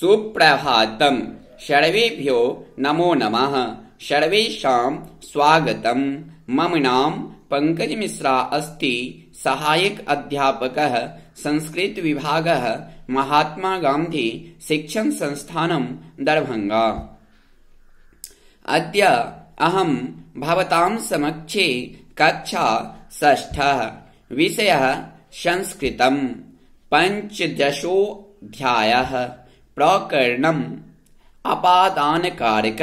सुप्रभातम् सर्वेभ्यो नमो नमः सर्वेषां स्वागतम् मम नाम पङ्कजमिश्रा अस्ति सहायक अध्यापकः संस्कृतविभागः महात्मा गान्धी शिक्षणसंस्थानं दरभङ्गा अद्य अहं भवतां समक्षे कक्षा षष्ठः विषयः संस्कृतम् पञ्चदशोऽध्यायः अपादान कारक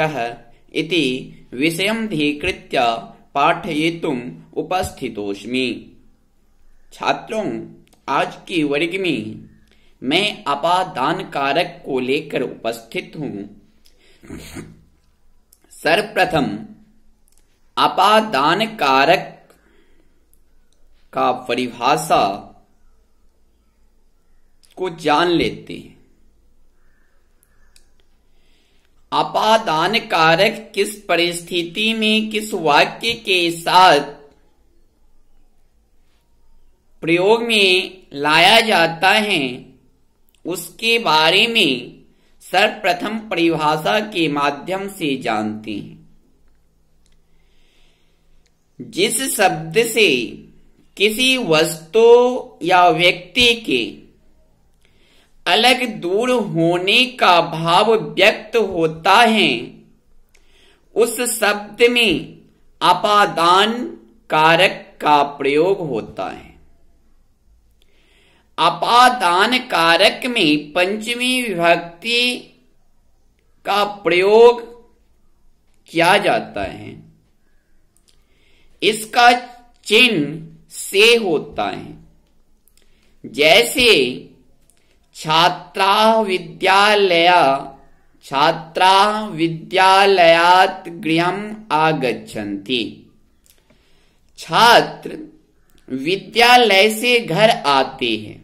इति धीकृत पाठयितुम् उपस्थित छात्रों आज की वर्ग में मैं अपादान कारक को लेकर उपस्थित हूं सर्वप्रथम अपादान कारक का परिभाषा को जान लेते हैं अपादान कारक किस परिस्थिति में किस वाक्य के साथ प्रयोग में लाया जाता है उसके बारे में सर्वप्रथम परिभाषा के माध्यम से जानते हैं जिस शब्द से किसी वस्तु या व्यक्ति के अलग दूर होने का भाव व्यक्त होता है उस शब्द में अपादान कारक का प्रयोग होता है अपादान कारक में पंचमी विभक्ति का प्रयोग किया जाता है इसका चिन्ह से होता है जैसे छात्रा विद्यालय छात्रा विद्यालय गृह आगच्छन्ति छात्र विद्यालय से घर आते हैं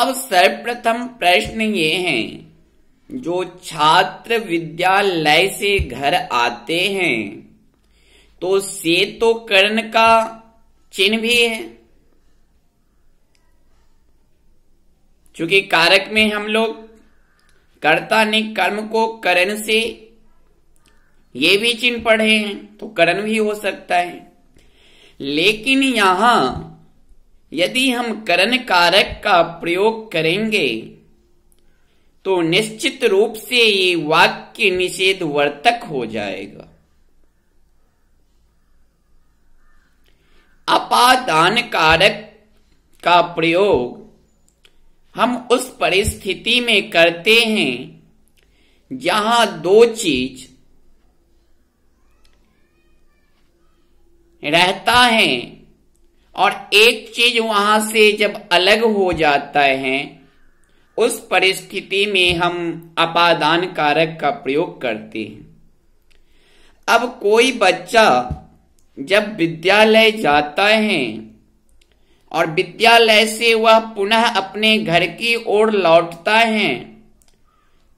अब सर्वप्रथम प्रश्न ये है जो छात्र विद्यालय से घर आते हैं तो से तो कर्ण का चिन्ह भी है क्योंकि कारक में हम लोग कर्ता ने कर्म को करण से ये भी चिन्ह पढ़े हैं तो करण भी हो सकता है लेकिन यहां यदि हम करण कारक का प्रयोग करेंगे तो निश्चित रूप से ये वाक्य निषेध वर्तक हो जाएगा अपादान कारक का प्रयोग हम उस परिस्थिति में करते हैं जहां दो चीज रहता है और एक चीज वहां से जब अलग हो जाता है उस परिस्थिति में हम अपादान कारक का प्रयोग करते हैं अब कोई बच्चा जब विद्यालय जाता है और विद्यालय से वह पुनः अपने घर की ओर लौटता है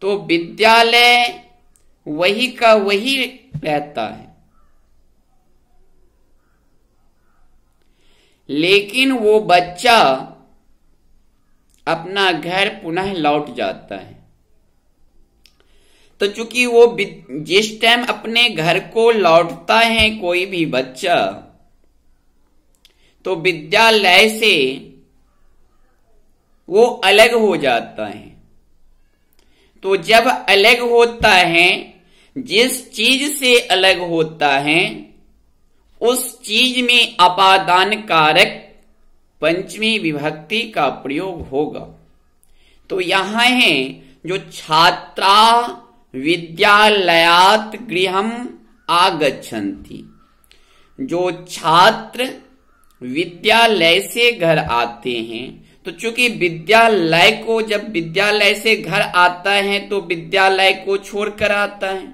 तो विद्यालय वही का वही रहता है लेकिन वो बच्चा अपना घर पुनः लौट जाता है तो चूंकि वो जिस टाइम अपने घर को लौटता है कोई भी बच्चा तो विद्यालय से वो अलग हो जाता है तो जब अलग होता है जिस चीज से अलग होता है उस चीज में अपादान कारक पंचमी विभक्ति का प्रयोग होगा तो यहां है जो छात्रा विद्यालयात गृहम आगछन्ति जो छात्र विद्यालय से घर आते हैं तो चूंकि विद्यालय को जब विद्यालय से घर आता है तो विद्यालय को छोड़कर आता है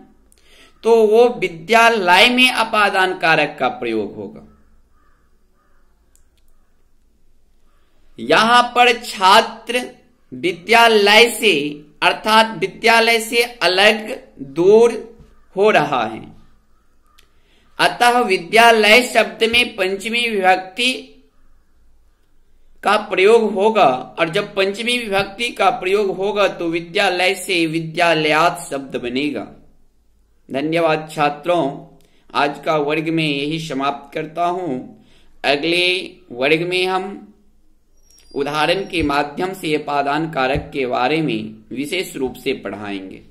तो वो विद्यालय में अपादान कारक का प्रयोग होगा यहां पर छात्र विद्यालय से अर्थात विद्यालय से अलग दूर हो रहा है अतः विद्यालय शब्द में पंचमी विभक्ति का प्रयोग होगा और जब पंचमी विभक्ति का प्रयोग होगा तो विद्यालय से विद्यालयात शब्द बनेगा धन्यवाद छात्रों आज का वर्ग में यही समाप्त करता हूं अगले वर्ग में हम उदाहरण के माध्यम से पादान कारक के बारे में विशेष रूप से पढ़ाएंगे